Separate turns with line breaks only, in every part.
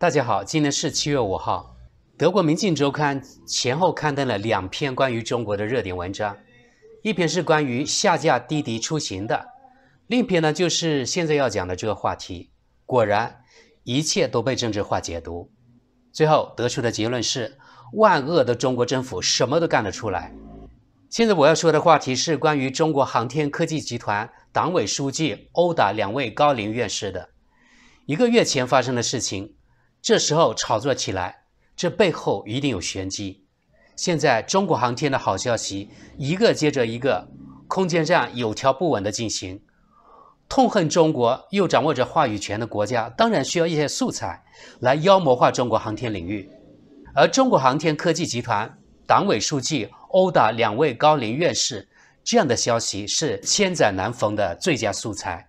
大家好，今天是七月五号。德国《明镜周刊》前后刊登了两篇关于中国的热点文章，一篇是关于下架滴滴出行的，另一篇呢就是现在要讲的这个话题。果然，一切都被政治化解读，最后得出的结论是：万恶的中国政府什么都干得出来。现在我要说的话题是关于中国航天科技集团党委书记殴打两位高龄院士的一个月前发生的事情。这时候炒作起来，这背后一定有玄机。现在中国航天的好消息一个接着一个，空间站有条不紊的进行。痛恨中国又掌握着话语权的国家，当然需要一些素材来妖魔化中国航天领域。而中国航天科技集团党委书记殴打两位高龄院士，这样的消息是千载难逢的最佳素材，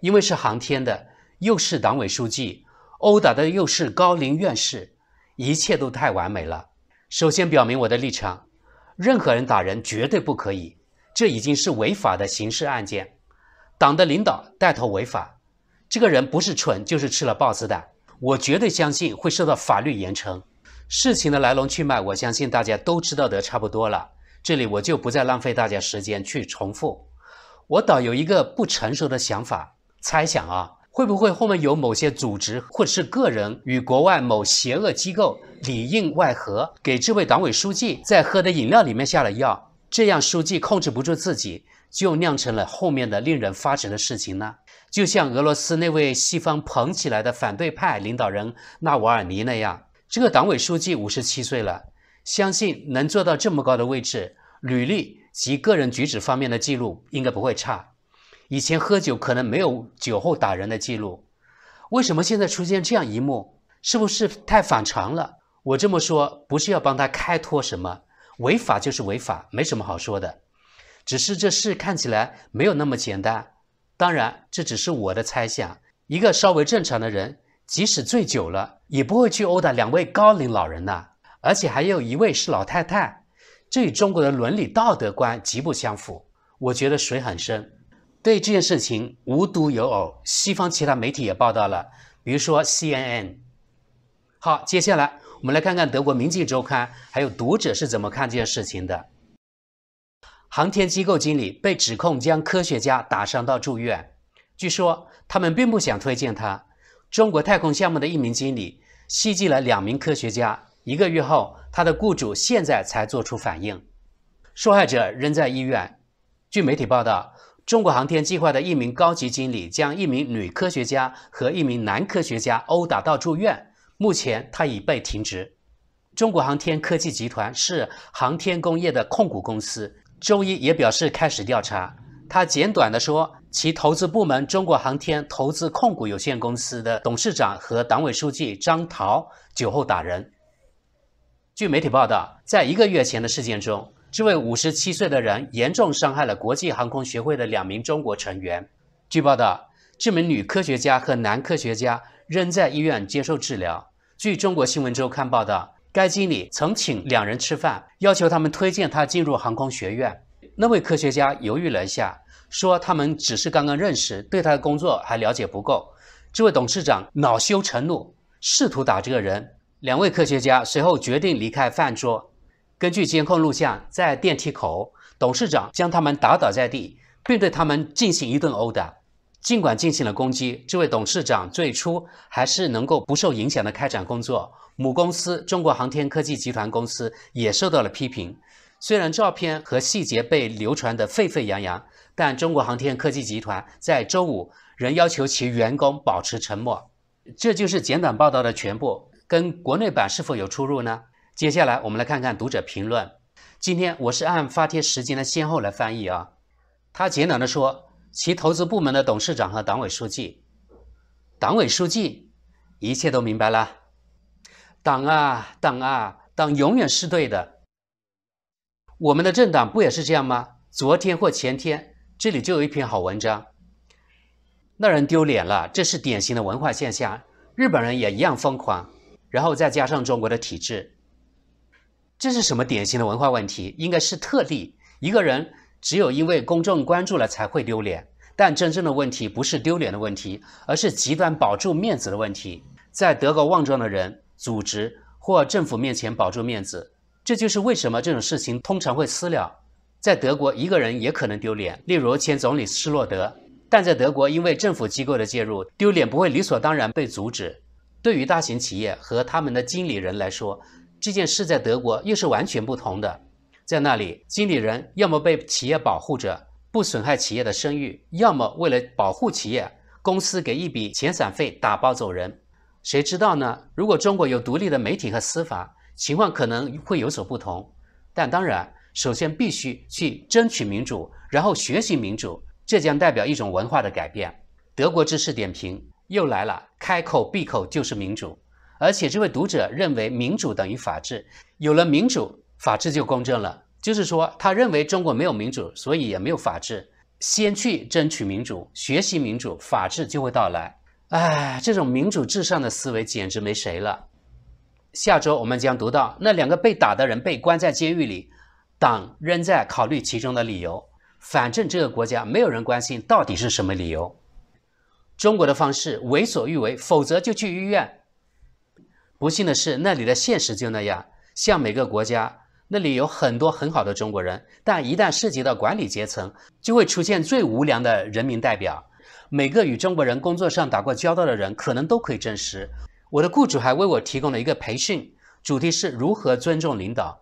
因为是航天的，又是党委书记。殴打的又是高龄院士，一切都太完美了。首先表明我的立场：任何人打人绝对不可以，这已经是违法的刑事案件。党的领导带头违法，这个人不是蠢就是吃了豹子胆。我绝对相信会受到法律严惩。事情的来龙去脉，我相信大家都知道的差不多了，这里我就不再浪费大家时间去重复。我倒有一个不成熟的想法、猜想啊。会不会后面有某些组织或者是个人与国外某邪恶机构里应外合，给这位党委书记在喝的饮料里面下了药，这样书记控制不住自己，就酿成了后面的令人发指的事情呢？就像俄罗斯那位西方捧起来的反对派领导人纳瓦尔尼那样，这个党委书记五十七岁了，相信能做到这么高的位置，履历及个人举止方面的记录应该不会差。以前喝酒可能没有酒后打人的记录，为什么现在出现这样一幕？是不是太反常了？我这么说不是要帮他开脱什么，违法就是违法，没什么好说的。只是这事看起来没有那么简单。当然，这只是我的猜想。一个稍微正常的人，即使醉酒了，也不会去殴打两位高龄老人呢，而且还有一位是老太太，这与中国的伦理道德观极不相符。我觉得水很深。对这件事情无独有偶，西方其他媒体也报道了，比如说 CNN。好，接下来我们来看看德国《明镜周刊》还有读者是怎么看这件事情的。航天机构经理被指控将科学家打伤到住院，据说他们并不想推荐他。中国太空项目的一名经理袭击了两名科学家，一个月后，他的雇主现在才做出反应，受害者仍在医院。据媒体报道。中国航天计划的一名高级经理将一名女科学家和一名男科学家殴打到住院，目前他已被停职。中国航天科技集团是航天工业的控股公司，周一也表示开始调查。他简短的说：“其投资部门中国航天投资控股有限公司的董事长和党委书记张桃酒后打人。”据媒体报道，在一个月前的事件中。这位五十七岁的人严重伤害了国际航空学会的两名中国成员。据报道，这名女科学家和男科学家仍在医院接受治疗。据中国新闻周刊报道，该经理曾请两人吃饭，要求他们推荐他进入航空学院。那位科学家犹豫了一下，说他们只是刚刚认识，对他的工作还了解不够。这位董事长恼羞成怒，试图打这个人。两位科学家随后决定离开饭桌。根据监控录像，在电梯口，董事长将他们打倒在地，并对他们进行一顿殴打。尽管进行了攻击，这位董事长最初还是能够不受影响地开展工作。母公司中国航天科技集团公司也受到了批评。虽然照片和细节被流传得沸沸扬扬，但中国航天科技集团在周五仍要求其员工保持沉默。这就是简短报道的全部。跟国内版是否有出入呢？接下来我们来看看读者评论。今天我是按发帖时间的先后来翻译啊。他简短的说：“其投资部门的董事长和党委书记，党委书记，一切都明白了。党啊党啊，党永远是对的。我们的政党不也是这样吗？昨天或前天这里就有一篇好文章。那人丢脸了，这是典型的文化现象。日本人也一样疯狂，然后再加上中国的体制。”这是什么典型的文化问题？应该是特例。一个人只有因为公众关注了才会丢脸，但真正的问题不是丢脸的问题，而是极端保住面子的问题。在德高望重的人、组织或政府面前保住面子，这就是为什么这种事情通常会私了。在德国，一个人也可能丢脸，例如前总理施洛德，但在德国，因为政府机构的介入，丢脸不会理所当然被阻止。对于大型企业和他们的经理人来说，这件事在德国又是完全不同的，在那里，经理人要么被企业保护着，不损害企业的声誉，要么为了保护企业，公司给一笔遣散费打包走人。谁知道呢？如果中国有独立的媒体和司法，情况可能会有所不同。但当然，首先必须去争取民主，然后学习民主，这将代表一种文化的改变。德国知识点评又来了，开口闭口就是民主。而且这位读者认为民主等于法治，有了民主法治就公正了。就是说，他认为中国没有民主，所以也没有法治。先去争取民主，学习民主，法治就会到来。哎，这种民主至上的思维简直没谁了。下周我们将读到那两个被打的人被关在监狱里，党仍在考虑其中的理由。反正这个国家没有人关心到底是什么理由。中国的方式为所欲为，否则就去医院。不幸的是，那里的现实就那样。像每个国家，那里有很多很好的中国人，但一旦涉及到管理阶层，就会出现最无良的人民代表。每个与中国人工作上打过交道的人，可能都可以证实。我的雇主还为我提供了一个培训，主题是如何尊重领导。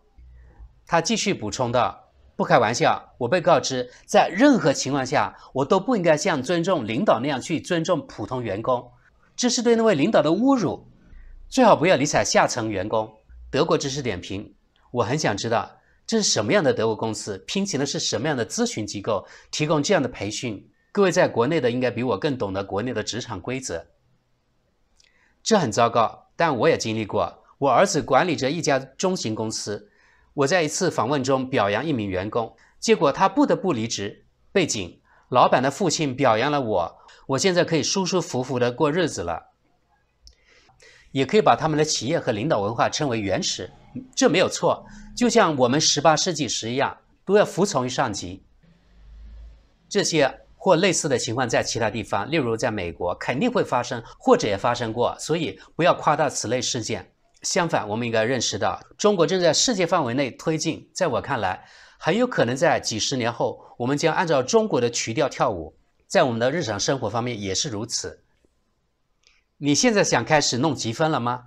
他继续补充道：“不开玩笑，我被告知，在任何情况下，我都不应该像尊重领导那样去尊重普通员工，这是对那位领导的侮辱。”最好不要理睬下层员工。德国知识点评，我很想知道这是什么样的德国公司，聘请的是什么样的咨询机构，提供这样的培训。各位在国内的应该比我更懂得国内的职场规则。这很糟糕，但我也经历过。我儿子管理着一家中型公司，我在一次访问中表扬一名员工，结果他不得不离职。背景：老板的父亲表扬了我，我现在可以舒舒服服的过日子了。也可以把他们的企业和领导文化称为原始，这没有错。就像我们十八世纪时一样，都要服从于上级。这些或类似的情况在其他地方，例如在美国，肯定会发生，或者也发生过。所以不要夸大此类事件。相反，我们应该认识到，中国正在世界范围内推进。在我看来，很有可能在几十年后，我们将按照中国的曲调跳舞。在我们的日常生活方面也是如此。你现在想开始弄积分了吗？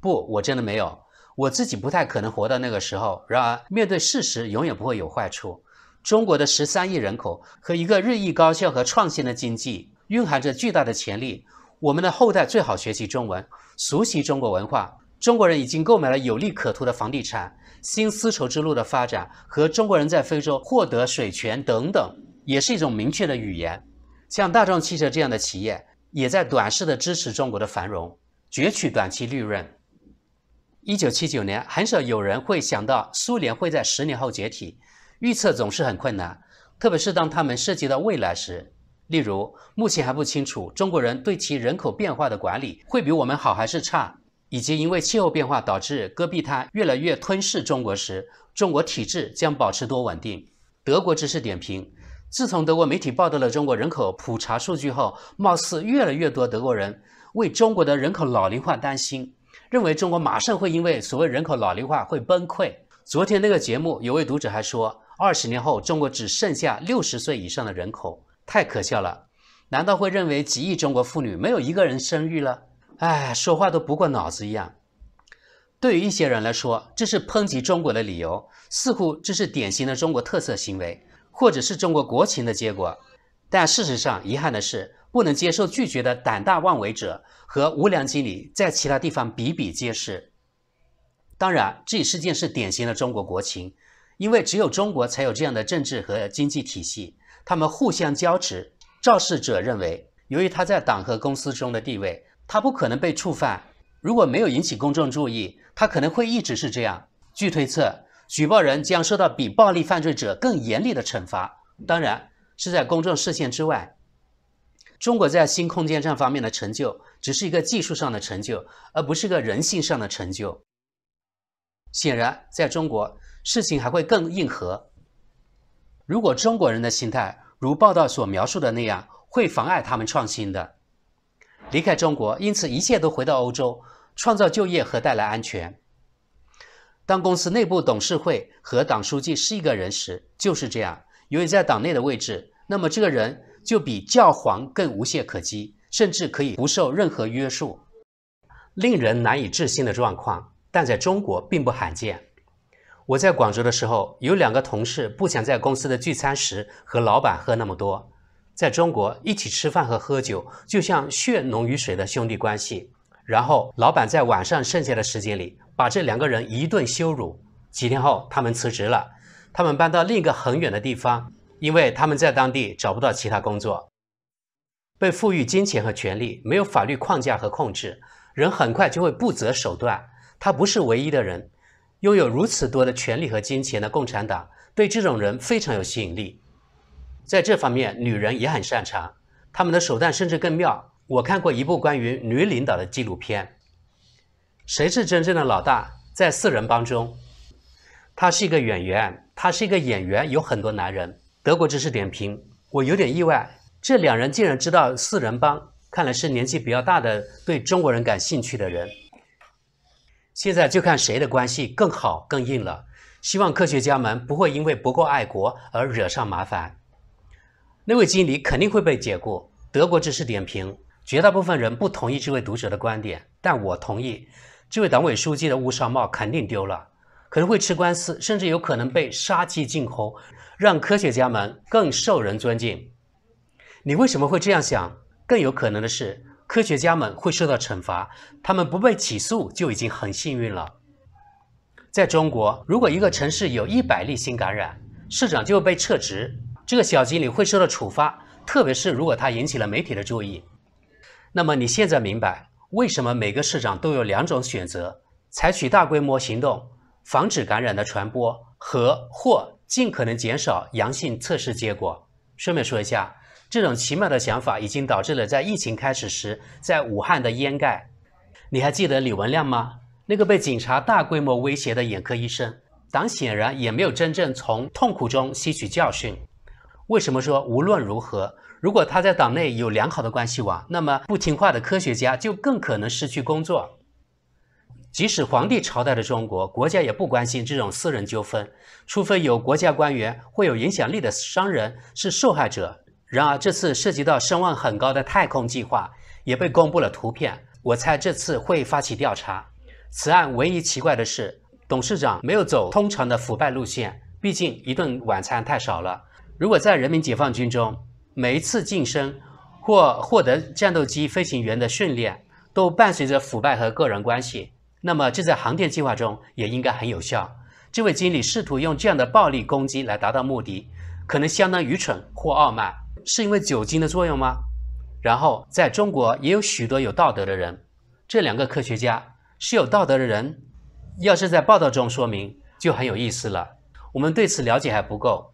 不，我真的没有，我自己不太可能活到那个时候。然而，面对事实永远不会有坏处。中国的十三亿人口和一个日益高效和创新的经济，蕴含着巨大的潜力。我们的后代最好学习中文，熟悉中国文化。中国人已经购买了有利可图的房地产，新丝绸之路的发展和中国人在非洲获得水权等等，也是一种明确的语言。像大众汽车这样的企业。也在短视的支持中国的繁荣，攫取短期利润。一九七九年，很少有人会想到苏联会在十年后解体。预测总是很困难，特别是当他们涉及到未来时。例如，目前还不清楚中国人对其人口变化的管理会比我们好还是差，以及因为气候变化导致戈壁滩越来越吞噬中国时，中国体制将保持多稳定。德国知识点评。自从德国媒体报道了中国人口普查数据后，貌似越来越多德国人为中国的人口老龄化担心，认为中国马上会因为所谓人口老龄化会崩溃。昨天那个节目，有位读者还说，二十年后中国只剩下六十岁以上的人口，太可笑了。难道会认为几亿中国妇女没有一个人生育了？哎，说话都不过脑子一样。对于一些人来说，这是抨击中国的理由，似乎这是典型的中国特色行为。或者是中国国情的结果，但事实上，遗憾的是，不能接受拒绝的胆大妄为者和无良经理在其他地方比比皆是。当然，这一事件是典型的中国国情，因为只有中国才有这样的政治和经济体系，他们互相交织。肇事者认为，由于他在党和公司中的地位，他不可能被触犯。如果没有引起公众注意，他可能会一直是这样。据推测。举报人将受到比暴力犯罪者更严厉的惩罚，当然是在公众视线之外。中国在新空间站方面的成就只是一个技术上的成就，而不是个人性上的成就。显然，在中国，事情还会更硬核。如果中国人的心态如报道所描述的那样，会妨碍他们创新的离开中国，因此一切都回到欧洲，创造就业和带来安全。当公司内部董事会和党书记是一个人时，就是这样。由于在党内的位置，那么这个人就比教皇更无懈可击，甚至可以不受任何约束，令人难以置信的状况。但在中国并不罕见。我在广州的时候，有两个同事不想在公司的聚餐时和老板喝那么多。在中国，一起吃饭和喝酒就像血浓于水的兄弟关系。然后，老板在晚上剩下的时间里。把这两个人一顿羞辱。几天后，他们辞职了。他们搬到另一个很远的地方，因为他们在当地找不到其他工作。被赋予金钱和权利，没有法律框架和控制，人很快就会不择手段。他不是唯一的人，拥有如此多的权利和金钱的共产党对这种人非常有吸引力。在这方面，女人也很擅长，他们的手段甚至更妙。我看过一部关于女领导的纪录片。谁是真正的老大？在四人帮中，他是一个演员，他是一个演员，有很多男人。德国知识点评，我有点意外，这两人竟然知道四人帮，看来是年纪比较大的对中国人感兴趣的人。现在就看谁的关系更好、更硬了。希望科学家们不会因为不够爱国而惹上麻烦。那位经理肯定会被解雇。德国知识点评，绝大部分人不同意这位读者的观点，但我同意。这位党委书记的乌纱帽肯定丢了，可能会吃官司，甚至有可能被杀鸡儆猴，让科学家们更受人尊敬。你为什么会这样想？更有可能的是，科学家们会受到惩罚，他们不被起诉就已经很幸运了。在中国，如果一个城市有一百例新感染，市长就会被撤职，这个小经理会受到处罚，特别是如果他引起了媒体的注意。那么，你现在明白？为什么每个市长都有两种选择：采取大规模行动防止感染的传播，和或尽可能减少阳性测试结果。顺便说一下，这种奇妙的想法已经导致了在疫情开始时在武汉的掩盖。你还记得李文亮吗？那个被警察大规模威胁的眼科医生？党显然也没有真正从痛苦中吸取教训。为什么说无论如何？如果他在党内有良好的关系网，那么不听话的科学家就更可能失去工作。即使皇帝朝代的中国，国家也不关心这种私人纠纷，除非有国家官员或有影响力的商人是受害者。然而，这次涉及到声望很高的太空计划也被公布了图片，我猜这次会发起调查。此案唯一奇怪的是，董事长没有走通常的腐败路线，毕竟一顿晚餐太少了。如果在人民解放军中，每一次晋升或获得战斗机飞行员的训练，都伴随着腐败和个人关系。那么，这在航天计划中也应该很有效。这位经理试图用这样的暴力攻击来达到目的，可能相当愚蠢或傲慢。是因为酒精的作用吗？然后，在中国也有许多有道德的人。这两个科学家是有道德的人，要是在报道中说明就很有意思了。我们对此了解还不够。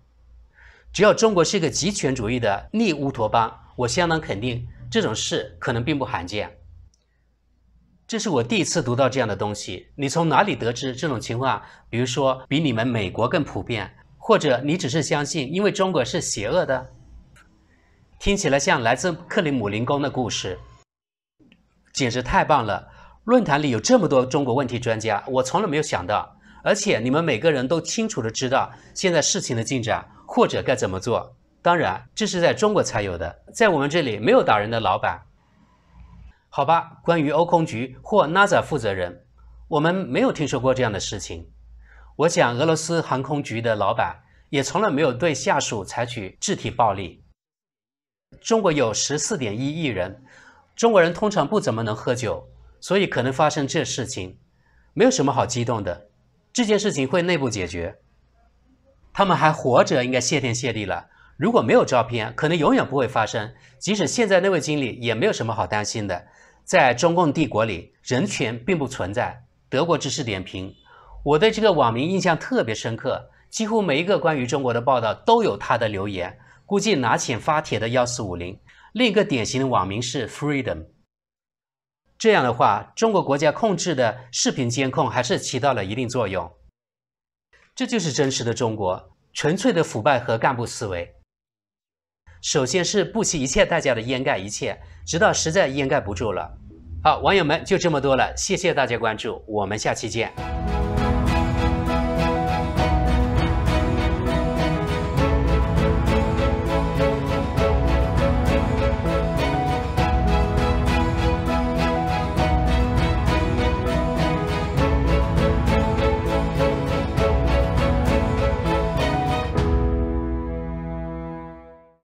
只要中国是一个极权主义的逆乌托邦，我相当肯定这种事可能并不罕见。这是我第一次读到这样的东西。你从哪里得知这种情况？比如说，比你们美国更普遍，或者你只是相信，因为中国是邪恶的？听起来像来自克里姆林宫的故事，简直太棒了！论坛里有这么多中国问题专家，我从来没有想到，而且你们每个人都清楚的知道现在事情的进展。或者该怎么做？当然，这是在中国才有的，在我们这里没有打人的老板，好吧？关于欧空局或 NASA 负责人，我们没有听说过这样的事情。我想俄罗斯航空局的老板也从来没有对下属采取肢体暴力。中国有十四点一亿人，中国人通常不怎么能喝酒，所以可能发生这事情，没有什么好激动的。这件事情会内部解决。他们还活着，应该谢天谢地了。如果没有照片，可能永远不会发生。即使现在那位经理也没有什么好担心的。在中共帝国里，人权并不存在。德国知识点评，我对这个网民印象特别深刻，几乎每一个关于中国的报道都有他的留言。估计拿钱发帖的幺四五零。另一个典型的网名是 Freedom。这样的话，中国国家控制的视频监控还是起到了一定作用。这就是真实的中国，纯粹的腐败和干部思维。首先是不惜一切代价的掩盖一切，直到实在掩盖不住了。好，网友们就这么多了，谢谢大家关注，我们下期见。